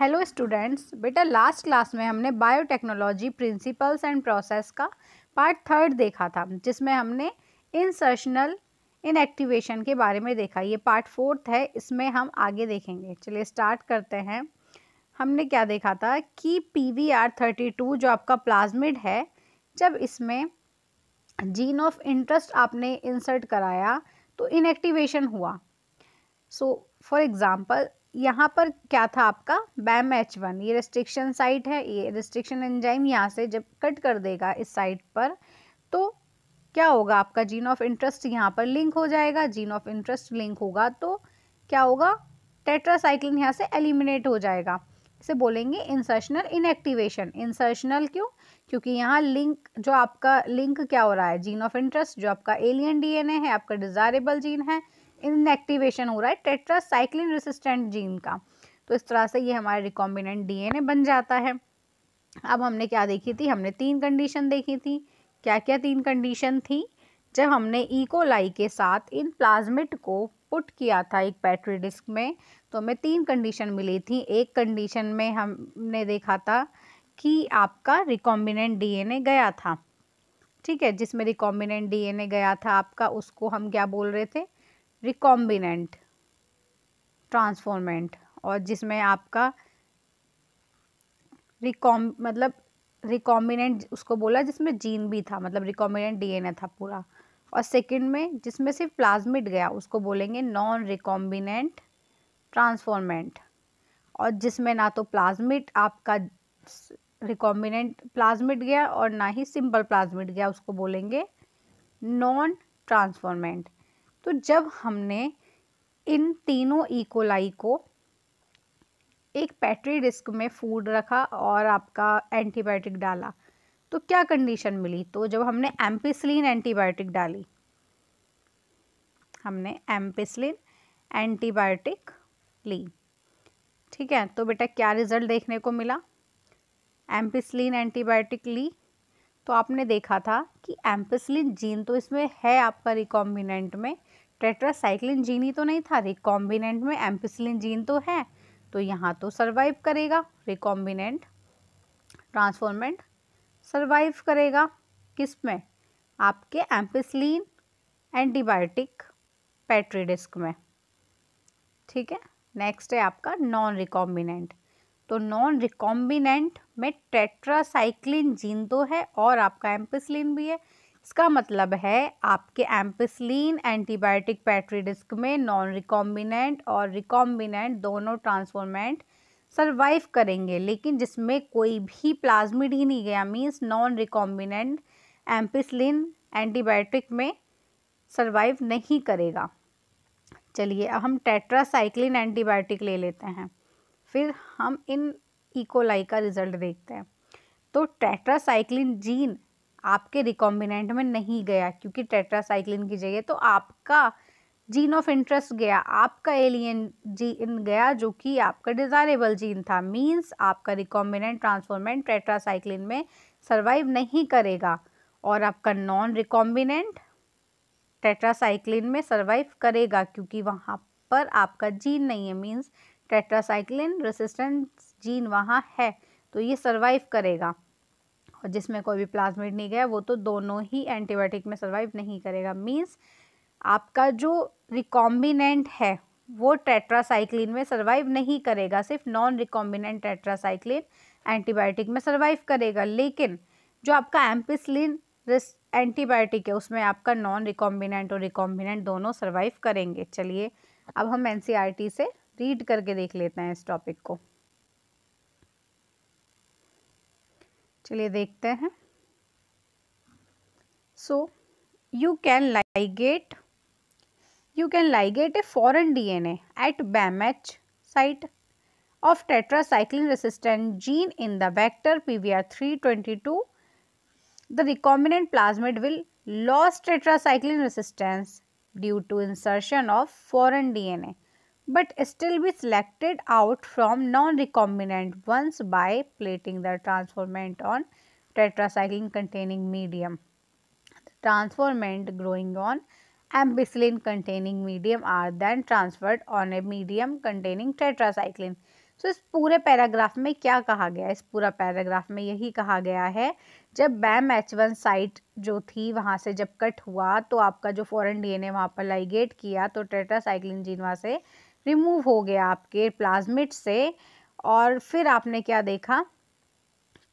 Hello students बेटा last class में हमने बायोटेक्नोलॉजी प्रिंसिपल्स एंड प्रोसेस का पार्ट थर्ड देखा था जिसमें हमने इंसर्शनल इनएक्टिवेशन के बारे में देखा ये पार्ट फोर्थ है इसमें हम आगे देखेंगे चलिए स्टार्ट करते हैं हमने क्या देखा था कि P V R thirty two जो आपका प्लाज्मिड है जब इसमें जीन ऑफ इंटरेस्ट आपने इंसर्ट कराया तो इनएक्टिवेशन हुआ सो फॉर एग्ज़ाम्पल यहाँ पर क्या था आपका बैम एच वन ये रिस्ट्रिक्शन साइट है ये रिस्ट्रिक्शन एंजाइम यहाँ से जब कट कर देगा इस साइट पर तो क्या होगा आपका जीन ऑफ इंटरेस्ट यहाँ पर लिंक हो जाएगा जीन ऑफ इंटरेस्ट लिंक होगा तो क्या होगा टेट्रासाइक्लिन यहाँ से एलिमिनेट हो जाएगा इसे बोलेंगे इंसर्शनल इनएक्टिवेशन इंसर्शनल क्यों क्योंकि यहाँ लिंक जो आपका लिंक क्या हो रहा है जीन ऑफ इंटरेस्ट जो आपका एलियन डीएनए है आपका डिजायरेबल जीन है इनएक्टिवेशन हो रहा है टेट्रासाइक्लिन रेसिस्टेंट जीन का तो इस तरह से ये हमारा रिकॉम्बिनेंट डीएनए बन जाता है अब हमने क्या देखी थी हमने तीन कंडीशन देखी थी क्या क्या तीन कंडीशन थी जब हमने इकोलाई e के साथ इन प्लाज्मिट को पुट किया था एक बैटरी डिस्क में तो हमें तीन कंडीशन मिली थी एक कंडीशन में हमने देखा था कि आपका रिकॉम्बिनेंट डीएनए गया था ठीक है जिसमें रिकॉम्बिनेंट डीएनए गया था आपका उसको हम क्या बोल रहे थे रिकॉम्बिनेंट ट्रांसफॉर्मेंट और जिसमें आपका रिकॉम मतलब रिकॉम्बिनेंट उसको बोला जिसमें जीन भी था मतलब रिकॉम्बिनेंट डीएनए था पूरा और सेकंड में जिसमें सिर्फ प्लाज्मिड गया उसको बोलेंगे नॉन रिकॉम्बिनेंट ट्रांसफॉर्मेंट और जिसमें ना तो प्लाज्मिड आपका रिकॉम्बिनेंट प्लाज्मिड गया और ना ही सिंपल प्लाज्मिड गया उसको बोलेंगे नॉन ट्रांसफॉर्मेंट तो जब हमने इन तीनों इकोलाई e को एक पैट्री डिस्क में फूड रखा और आपका एंटीबायोटिक डाला तो क्या कंडीशन मिली तो जब हमने एम्पिसलिन एंटीबायोटिक डाली हमने एम्पिसलिन एंटीबायोटिक ली ठीक है तो बेटा क्या रिज़ल्ट देखने को मिला एम्पिसलिन एंटीबायोटिक ली तो आपने देखा था कि एम्पिसलिन जीन तो इसमें है आपका रिकॉम्बिनेंट में टेट्रासाइक्लिन जीन ही तो नहीं था रिकॉम्बिनेंट में एम्पिसिलिन जीन तो है तो यहाँ तो सर्वाइव करेगा रिकॉम्बिनेंट ट्रांसफॉर्मेंट सर्वाइव करेगा किस में आपके एम्पिसलिन एंटीबायोटिक पेट्री डिस्क में ठीक है नेक्स्ट है आपका नॉन रिकॉम्बिनेंट तो नॉन रिकॉम्बिनेंट में टेट्रासाइक्लिन जीन तो है और आपका एम्पिसलिन भी है इसका मतलब है आपके एम्पिसलिन एंटीबायोटिक पैट्री डिस्क में नॉन रिकॉम्बिनेंट और रिकॉम्बिनेंट दोनों ट्रांसफॉर्मेंट सर्वाइव करेंगे लेकिन जिसमें कोई भी प्लाज्मिड ही नहीं गया means non recombinant ampicillin antibiotic में सर्वाइव नहीं करेगा चलिए अब हम टेट्रासाइक्लिन एंटीबायोटिक ले लेते हैं फिर हम इन इकोलाई e का रिज़ल्ट देखते हैं तो टेट्रासाइक्लिन जीन आपके रिकॉम्बिनेंट में नहीं गया क्योंकि टेट्रासाइक्लिन की जगह तो आपका जीन ऑफ इंटरेस्ट गया आपका एलियन जीन गया जो कि आपका डिज़ायरेबल जीन था मींस आपका रिकॉम्बिनेंट ट्रांसफॉर्मेंट टेट्रासाइक्लिन में सर्वाइव नहीं करेगा और आपका नॉन रिकॉम्बिनेंट टेट्रासाइक्लिन में सर्वाइव करेगा क्योंकि वहाँ पर आपका जीन नहीं है मीन्स टेट्रासाइक्लिन रेसिस्टेंस जीन वहाँ है तो ये सर्वाइव करेगा और जिसमें कोई भी प्लाज्मिड नहीं गया वो तो दोनों ही एंटीबायोटिक में सर्वाइव नहीं करेगा मीन्स आपका जो रिकॉम्बिनेंट है वो टेट्रासाइक्लिन में सर्वाइव नहीं करेगा सिर्फ नॉन रिकॉम्बिनेंट टेट्रासाइक्लिन एंटीबायोटिक में सर्वाइव करेगा लेकिन जो आपका एम्पिसलिन एंटीबायोटिक है उसमें आपका नॉन रिकॉम्बिनेंट और रिकॉम्बिनेंट दोनों सर्वाइव करेंगे चलिए अब हम एन e से रीड करके देख लेते हैं इस टॉपिक को चलिए देखते हैं so you can ligate you can ligate a foreign D N at BamH site of tetracycline resistant gene in the vector P V R three twenty two the recombinant plasmid will loss tetracycline resistance due to insertion of foreign D N A but still be selected out from non-recombinant ones by plating the transformant on tetracycline containing medium. The transformant growing on ampicillin containing medium are then transferred on a medium containing tetracycline. So so, इस पूरे paragraph में क्या कहा गया है इस पूरा paragraph में यही कहा गया है जब बैम एच वन साइट जो थी वहाँ से जब कट हुआ तो आपका जो फॉरेन डीएनए वहाँ पर लाइगेट किया तो टेट्रासाइक्लिन जीन वहाँ से रिमूव हो गया आपके प्लाज्मिट से और फिर आपने क्या देखा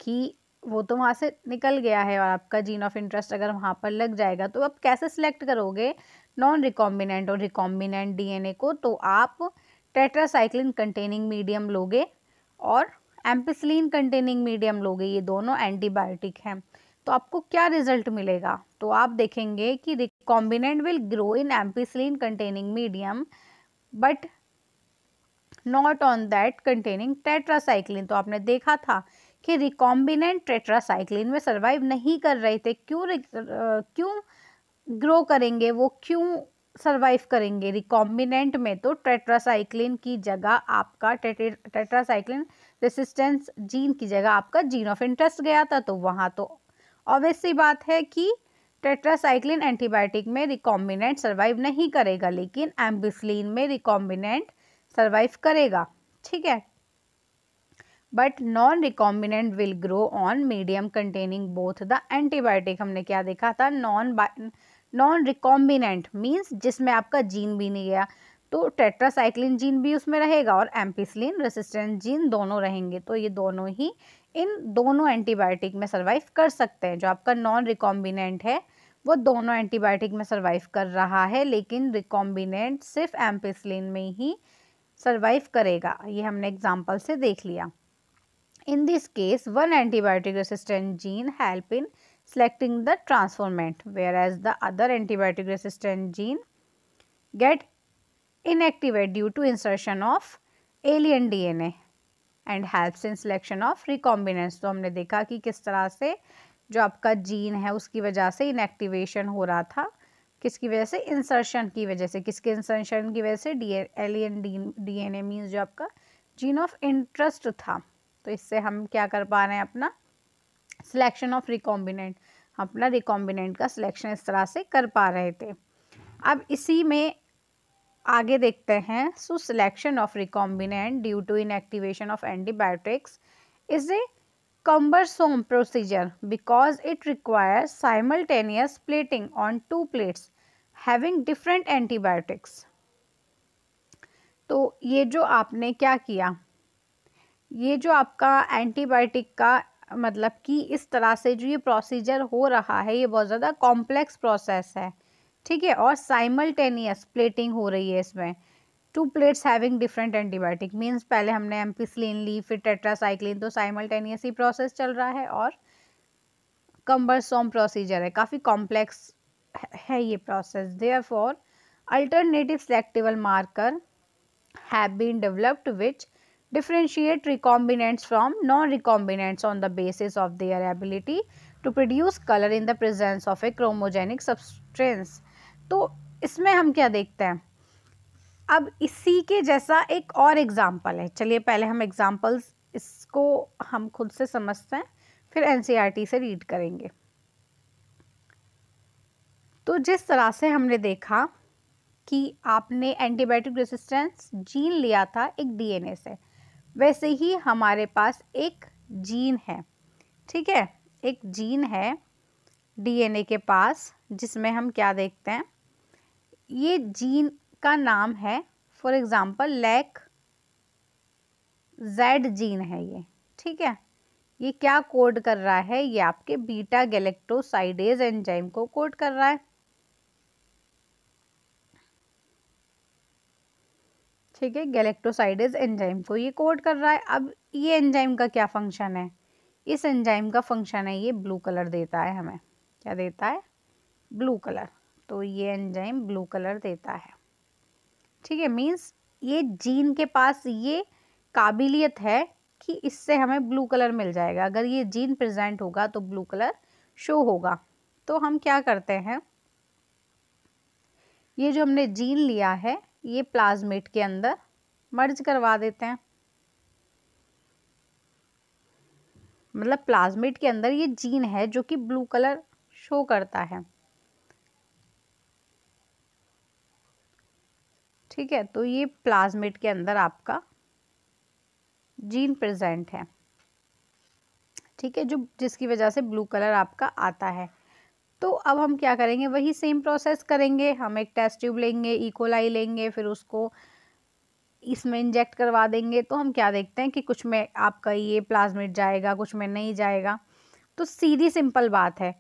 कि वो तो वहाँ से निकल गया है और आपका जीन ऑफ इंटरेस्ट अगर वहाँ पर लग जाएगा तो आप कैसे सिलेक्ट करोगे नॉन रिकॉम्बिनेंट और रिकॉम्बिनेंट डीएनए को तो आप टेट्रासाइक्लिन कंटेनिंग मीडियम लोगे और एम्पिसलिन कंटेनिंग मीडियम लोगे ये दोनों एंटीबायोटिक हैं तो आपको क्या रिजल्ट मिलेगा तो आप देखेंगे कि recombinant will grow in ampicillin containing medium but not on that containing tetracycline तो आपने देखा था कि रिकॉम्बिनेंट टेट्रासाइक्लिन में सर्वाइव नहीं कर रहे थे क्यों क्यों ग्रो करेंगे वो क्यों सर्वाइव करेंगे रिकॉम्बिनेंट में तो टेट्रासाइक्लिन की जगह आपका टेट्रासाइक्लिन रेसिस्टेंस जीन की जगह आपका जीन ऑफ इंटरेस्ट गया था तो वहाँ तो ऑब्वियस सी बात है कि टेट्रासाइक्लिन एंटीबायोटिक में रिकॉम्बिनेंट सर्वाइव नहीं करेगा लेकिन एम्बिफ्लिन में रिकॉम्बिनेंट सर्वाइव करेगा ठीक है but non recombinant will grow on medium containing both the antibiotic हमने क्या देखा था नॉन नॉन रिकॉम्बिनेंट मीन्स जिसमें आपका जीन भी नहीं गया तो टेट्रासाइक्लिन जीन भी उसमें रहेगा और एम्पिसलिन रेसिस्टेंट जीन दोनों रहेंगे तो ये दोनों ही इन दोनों एंटीबायोटिक में सर्वाइव कर सकते हैं जो आपका नॉन रिकॉम्बिनेंट है वो दोनों एंटीबायोटिक में सर्वाइव कर रहा है लेकिन रिकॉम्बिनेंट सिर्फ एम्पिसलिन में ही सर्वाइव करेगा ये हमने एग्जाम्पल से देख लिया in this case one antibiotic resistant gene help in selecting the transformant whereas the other antibiotic resistant gene get inactivate due to insertion of alien D N and helps in selection of recombinants तो हमने देखा कि किस तरह से जो आपका gene है उसकी वजह से इनएक्टिवेशन हो रहा था किसकी वजह से इंसर्शन की वजह से किसके इंसर्शन की वजह से D L N D N A means जो आपका जीन ऑफ इंटरेस्ट था तो इससे हम क्या कर पा रहे हैं अपना सिलेक्शन ऑफ रिकॉम्बिनेंट अपना रिकॉम्बिनेंट का सिलेक्शन इस तरह से कर पा रहे थे अब इसी में आगे देखते हैं so selection of recombinant due to inactivation of antibiotics is a some procedure because it requires simultaneous plating on two plates having different antibiotics तो ये जो आपने क्या किया ये जो आपका एंटीबायोटिक का मतलब कि इस तरह से जो ये प्रोसीजर हो रहा है ये बहुत ज़्यादा कॉम्प्लेक्स प्रोसेस है ठीक है और साइमल्टेनियस प्लेटिंग हो रही है इसमें two plates having different antibiotic means पहले हमने एम्पिसलिन ली फिर टेट्रासाइक्लिन तो साइमल्टेनियस ही प्रोसेस चल रहा है और कम्बरसोम प्रोसीजर है काफ़ी कॉम्प्लेक्स है ये process therefore alternative selectable marker have been developed which differentiate recombinants from non recombinants on the basis of their ability to produce colour in the presence of a chromogenic substance तो इसमें हम क्या देखते हैं अब इसी के जैसा एक और एग्जाम्पल है चलिए पहले हम एग्जाम्पल्स इसको हम खुद से समझते हैं फिर एन सी आर टी से रीड करेंगे तो जिस तरह से हमने देखा कि आपने एंटीबायोटिक रेसिस्टेंस जीन लिया था एक डीएनए से वैसे ही हमारे पास एक जीन है ठीक है एक जीन है डीएनए के पास जिसमें हम क्या देखते हैं ये जीन का नाम है for example lac Z gene है ये ठीक है ये क्या कोड कर रहा है ये आपके बीटा गैलेक्टोसाइडेज एंजाइम को कोड कर रहा है ठीक है गैलेक्टोसाइडेज एंजाइम को ये कोड कर रहा है अब ये एंजाइम का क्या फंक्शन है इस एंजाइम का फंक्शन है ये ब्लू कलर देता है हमें क्या देता है ब्लू कलर तो ये एंजाइम ब्लू कलर देता है ठीक है मीन्स ये जीन के पास ये काबिलियत है कि इससे हमें ब्लू कलर मिल जाएगा अगर ये जीन प्रेजेंट होगा तो ब्लू कलर शो होगा तो हम क्या करते हैं ये जो हमने जीन लिया है ये प्लाज्मेट के अंदर मर्ज करवा देते हैं मतलब प्लाज्मेट के अंदर ये जीन है जो कि ब्लू कलर शो करता है ठीक है तो ये प्लाज्मेट के अंदर आपका जीन प्रेजेंट है ठीक है जो जिसकी वजह से ब्लू कलर आपका आता है तो अब हम क्या करेंगे वही सेम प्रोसेस करेंगे हम एक टेस्ट ट्यूब लेंगे इकोलाई e लेंगे फिर उसको इसमें इंजेक्ट करवा देंगे तो हम क्या देखते हैं कि कुछ में आपका ये प्लाज्मिट जाएगा कुछ में नहीं जाएगा तो सीधी सिंपल बात है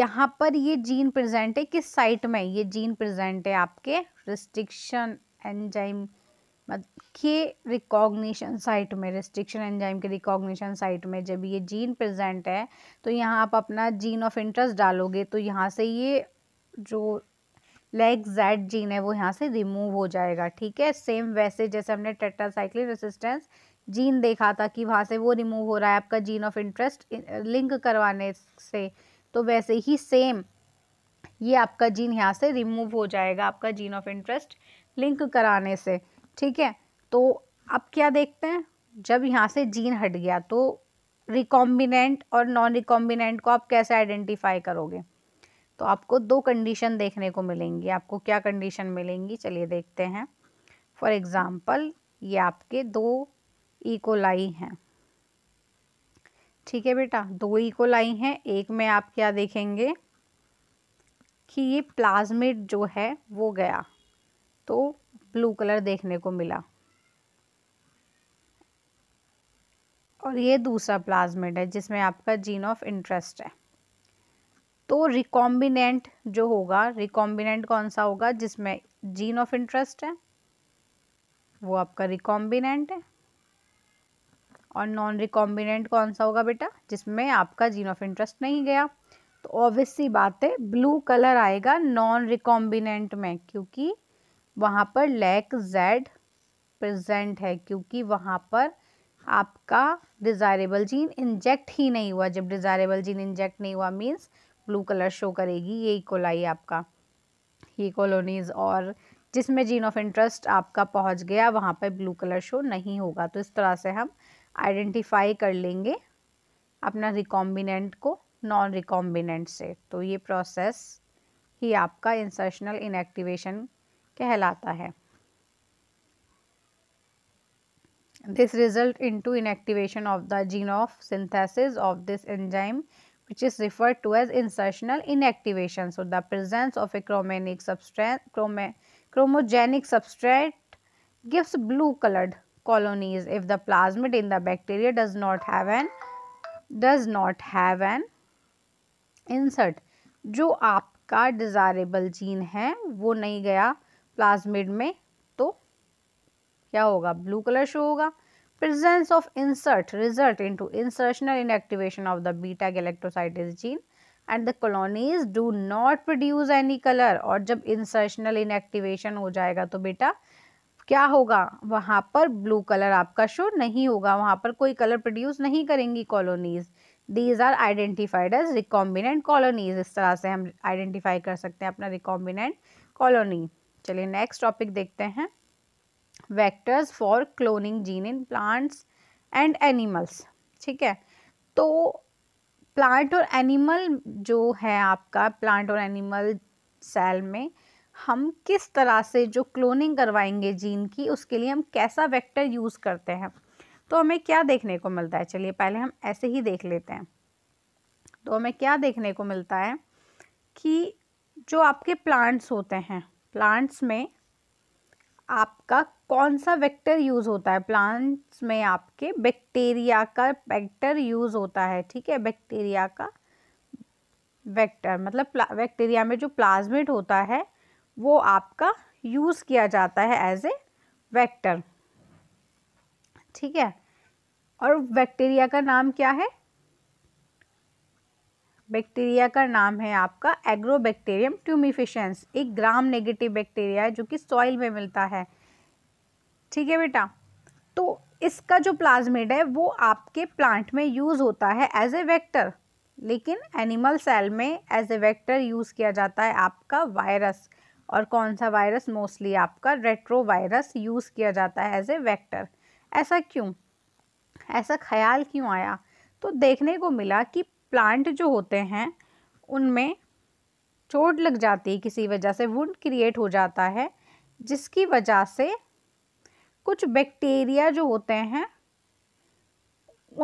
यहाँ पर ये जीन प्रेजेंट है किस साइट में ये जीन प्रेजेंट है आपके रिस्ट्रिक्शन एंजाइम के रिकॉग्निशन साइट में रिस्ट्रिक्शन एंजाइम के रिकॉग्निशन साइट में जब ये जीन प्रेजेंट है तो यहाँ आप अपना जीन ऑफ इंटरेस्ट डालोगे तो यहाँ से ये जो लेग जेड जीन है वो यहाँ से रिमूव हो जाएगा ठीक है सेम वैसे जैसे हमने टेट्रासाइक्लिन रेसिस्टेंस जीन देखा था कि वहाँ से वो रिमूव हो रहा है आपका जीन ऑफ इंटरेस्ट लिंक करवाने से तो वैसे ही सेम ये आपका जीन यहाँ से रिमूव हो जाएगा आपका जीन ऑफ इंटरेस्ट लिंक कराने से ठीक है तो अब क्या देखते हैं जब यहाँ से जीन हट गया तो रिकॉम्बिनेंट और नॉन रिकॉम्बिनेंट को आप कैसे आइडेंटिफाई करोगे तो आपको दो कंडीशन देखने को मिलेंगी आपको क्या कंडीशन मिलेंगी चलिए देखते हैं फॉर एग्ज़ाम्पल ये आपके दो इकोलाई e हैं ठीक है बेटा दो इकोलाई e हैं एक में आप क्या देखेंगे कि ये प्लाज्मिड जो है वो गया तो ब्लू कलर देखने को मिला और ये दूसरा प्लाज्मेड है जिसमें आपका जीन ऑफ इंटरेस्ट है तो रिकॉम्बिनेंट जो होगा रिकॉम्बिनेंट कौन सा होगा जिसमें जीन ऑफ इंटरेस्ट है वो आपका रिकॉम्बिनेंट है और नॉन रिकॉम्बिनेंट कौन सा होगा बेटा जिसमें आपका जीन ऑफ इंटरेस्ट नहीं गया तो ऑब्वियस बात है ब्लू कलर आएगा नॉन रिकॉम्बिनेंट में क्योंकि वहाँ पर लैक जेड प्रेजेंट है क्योंकि वहाँ पर आपका डिज़ायरेबल जीन इंजेक्ट ही नहीं हुआ जब डिज़ायरेबल जीन इंजेक्ट नहीं हुआ मीन्स ब्लू कलर शो करेगी ये इकोलाई e आपका ये कॉलोनीज और जिसमें जीन ऑफ इंटरेस्ट आपका पहुँच गया वहाँ पर ब्लू कलर शो नहीं होगा तो इस तरह से हम आइडेंटिफाई कर लेंगे अपना रिकॉम्बिनेंट को नॉन रिकॉम्बिनेंट से तो ये प्रोसेस ही आपका इंसर्शनल इनएक्टिवेशन कहलाता है this result in to inactivation of the gene of synthesis of this enzyme which is referred to as insertional inactivation so the presence of a chromogenic chromogenic substrate gives blue coloured colonies if the plasmid in the bacteria does not have an does not have an insert जो आपका desirable gene है वो नहीं गया plasmid में तो क्या होगा ब्लू कलर शो होगा presence of insert result into insertional inactivation of the beta galactosidase gene and the colonies do not produce any colour और जब इंसर्शनल इनएक्टिवेशन हो जाएगा तो बेटा क्या होगा वहाँ पर ब्लू कलर आपका शो नहीं होगा वहाँ पर कोई कलर प्रोड्यूस नहीं करेंगी colonies these are identified as recombinant colonies इस तरह से हम आइडेंटिफाई कर सकते हैं अपना रिकॉम्बिनेंट कॉलोनी चलिए नेक्स्ट टॉपिक देखते हैं vectors for cloning gene in plants and animals ठीक है तो प्लांट और एनिमल जो है आपका प्लांट और एनिमल सेल में हम किस तरह से जो क्लोनिंग करवाएंगे जीन की उसके लिए हम कैसा वेक्टर यूज़ करते हैं तो हमें क्या देखने को मिलता है चलिए पहले हम ऐसे ही देख लेते हैं तो हमें क्या देखने को मिलता है कि जो आपके प्लांट्स होते हैं प्लांट्स में आपका कौन सा वेक्टर यूज़ होता है प्लांट्स में आपके बैक्टीरिया का वेक्टर यूज़ होता है ठीक है बैक्टीरिया का वेक्टर मतलब बैक्टीरिया में जो प्लाज्मिड होता है वो आपका यूज़ किया जाता है एज ए वेक्टर ठीक है और बैक्टीरिया का नाम क्या है बैक्टीरिया का नाम है आपका एग्रोबैक्टीरियम ट्यूमिफिशंस एक ग्राम नेगेटिव बैक्टीरिया है जो कि सॉइल में मिलता है ठीक है बेटा तो इसका जो प्लाज्मिड है वो आपके प्लांट में यूज़ होता है एज ए वेक्टर लेकिन एनिमल सेल में एज ए वेक्टर यूज़ किया जाता है आपका वायरस और कौन सा वायरस मोस्टली आपका रेट्रो वायरस यूज़ किया जाता है एज ए वेक्टर ऐसा क्यों ऐसा ख्याल क्यों आया तो देखने को मिला कि प्लांट जो होते हैं उनमें चोट लग जाती है किसी वजह से वुंड क्रिएट हो जाता है जिसकी वजह से कुछ बैक्टीरिया जो होते हैं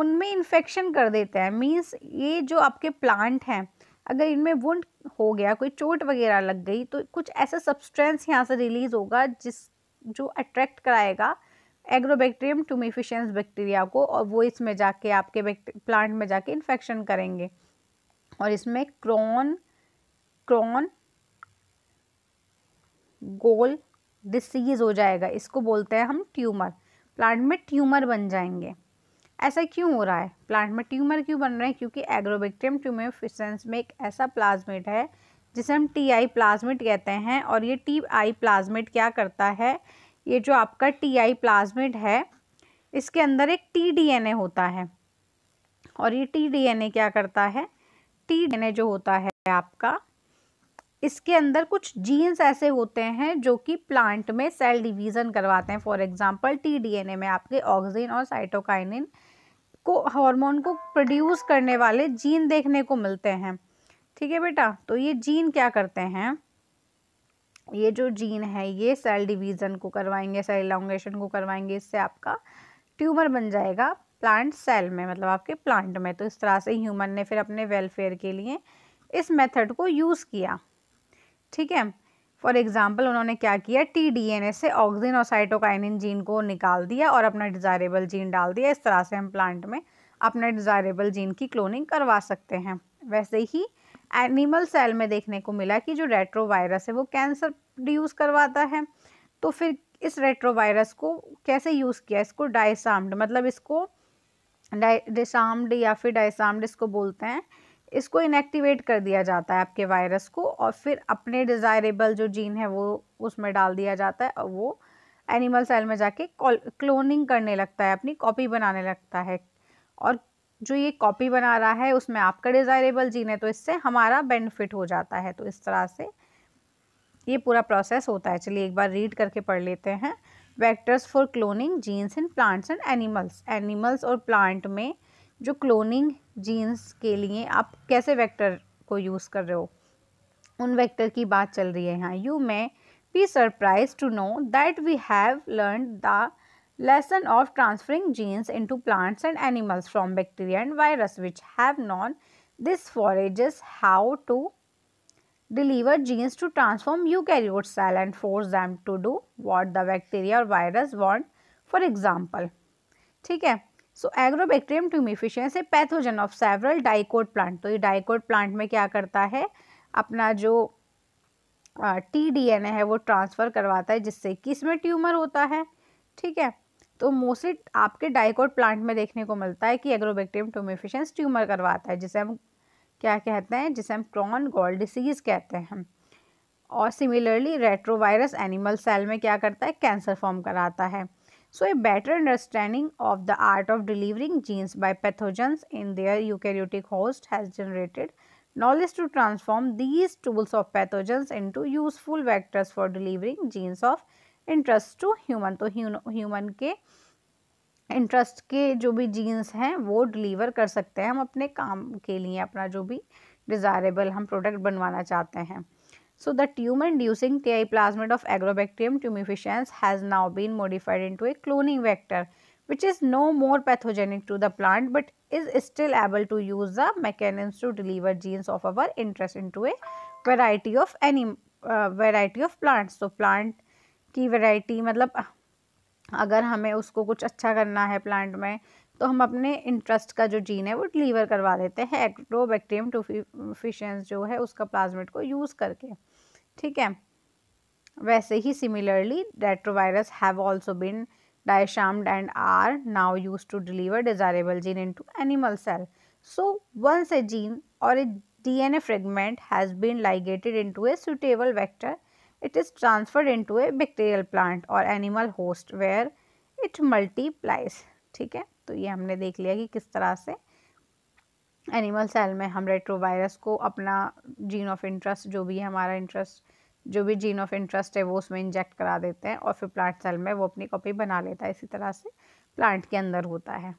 उनमें इन्फेक्शन कर देते हैं मीन्स ये जो आपके प्लांट हैं अगर इनमें वुंड हो गया कोई चोट वगैरह लग गई तो कुछ ऐसा सब्सटेंस यहाँ से रिलीज़ होगा जिस जो अट्रैक्ट कराएगा एग्रोबैक्टीरियम टूमिफिशेंस बैक्टीरिया को और वो इसमें जाके आपके प्लांट में जाके इन्फेक्शन करेंगे और इसमें क्रॉन क्रॉन गोल डिसीज़ हो जाएगा इसको बोलते हैं हम ट्यूमर प्लांट में ट्यूमर बन जाएंगे ऐसा क्यों हो रहा है प्लांट में ट्यूमर क्यों बन रहे हैं क्योंकि एग्रोबैक्टीरियम ट्यूमिफिशेंस में एक ऐसा प्लाज्मेट है जिसे हम टी आई प्लाज्मेट कहते हैं और ये टी आई प्लाज्मेट क्या करता है ये जो आपका टी आई प्लाज्मिड है इसके अंदर एक टी डी एन ए होता है और ये टी डी एन ए क्या करता है टी डी एन ए जो होता है आपका इसके अंदर कुछ जीन्स ऐसे होते हैं जो कि प्लांट में सेल डिवीज़न करवाते हैं फॉर एग्जांपल ए में आपके ऑक्सीजन और साइटोकाइनिन को हार्मोन को प्रोड्यूस करने वाले जीन देखने को मिलते हैं ठीक है बेटा तो ये जीन क्या करते हैं ये जो जीन है ये सेल डिवीज़न को करवाएंगे सेल इलांगेशन को करवाएंगे इससे आपका ट्यूमर बन जाएगा प्लांट सेल में मतलब आपके प्लांट में तो इस तरह से ह्यूमन ने फिर अपने वेलफेयर के लिए इस मेथड को यूज़ किया ठीक है फॉर एग्ज़ाम्पल उन्होंने क्या किया टी डी एन ए से ऑक्सीजन और साइटोकाइनिन जीन को निकाल दिया और अपना डिज़ायरेबल जीन डाल दिया इस तरह से हम प्लांट में अपने डिज़ायरेबल जीन की क्लोनिंग करवा सकते हैं वैसे ही एनिमल सेल में देखने को मिला कि जो रेट्रोवायरस है वो कैंसर प्रोड्यूस करवाता है तो फिर इस रेट्रोवायरस को कैसे यूज़ किया इसको डाइसाम्ड मतलब इसको डिसाम्ड या फिर डाइसाम्ड इसको बोलते हैं इसको इनएक्टिवेट कर दिया जाता है आपके वायरस को और फिर अपने डिज़ायरेबल जो जीन है वो उसमें डाल दिया जाता है और वो एनिमल सेल में जाके क्लोनिंग करने लगता है अपनी कॉपी बनाने लगता है और जो ये कॉपी बना रहा है उसमें आपका डिज़ायरेबल जीन है तो इससे हमारा बेनिफिट हो जाता है तो इस तरह से ये पूरा प्रोसेस होता है चलिए एक बार रीड करके पढ़ लेते हैं vectors for cloning genes in plants and animals animals और प्लांट में जो क्लोनिंग जीन्स के लिए आप कैसे वेक्टर को यूज़ कर रहे हो उन वेक्टर की बात चल रही है यहाँ you may be surprise to know that we have learn the lesson of transferring genes into plants and animals from bacteria and virus which have known this forages how to deliver genes to transform eukaryote cell and force them to do what the bacteria or virus want for example ठीक है so Agrobacterium tumefaciens a pathogen of several dicot plant तो ये dicot plant में क्या करता है अपना जो टी डी एन ए है वो ट्रांसफ़र करवाता है जिससे कि इसमें ट्यूमर होता है ठीक है तो मोस्टली आपके डाइकोट प्लांट में देखने को मिलता है कि एग्रोबैक्टेरियम ट्यूमिफिशेंस ट्यूमर करवाता है जिसे हम क्या कहते हैं जिसे हम क्रॉन गोल्ड डिसीज कहते हैं और सिमिलरली रेट्रोवायरस एनिमल सेल में क्या करता है कैंसर फॉर्म कराता है so a better understanding of the art of delivering genes by pathogens in their eukaryotic host has generated knowledge to transform these tools of pathogens into useful vectors for delivering genes of interest to human तो human के interest के जो भी jeans हैं वो deliver कर सकते हैं हम अपने काम के लिए अपना जो भी डिज़ायरेबल हम प्रोडक्ट बनवाना चाहते हैं so the tumour inducing T I plasmid of Agrobacterium tumefaciens has now been modified in to a cloning vector which is no more pathogenic to the plant but is still able to use the mechanisms to deliver genes of our interest in to a variety of any variety of plants तो plant की variety मतलब अगर हमें उसको कुछ अच्छा करना है प्लांट में तो हम अपने इंटरेस्ट का जो जीन है वो डिलीवर करवा देते हैं टू फिशंस जो है उसका प्लाज्मेट को यूज़ करके ठीक है वैसे ही similarly retrovirus have also been disarmed and are now use to deliver desirable gene in to animal cell so once a gene और a D N A fragment has been ligated in to a suitable vector it is transferred into a bacterial plant or animal host where it multiplies ठीक है तो ये हमने देख लिया कि किस तरह से एनिमल सेल में हम रेट्रोवायरस को अपना जीन ऑफ इंटरेस्ट जो भी है हमारा इंटरेस्ट जो भी जीन ऑफ इंटरेस्ट है वो उसमें इंजेक्ट करा देते हैं और फिर प्लांट सेल में वो अपनी कॉपी बना लेता है इसी तरह से प्लांट के अंदर होता है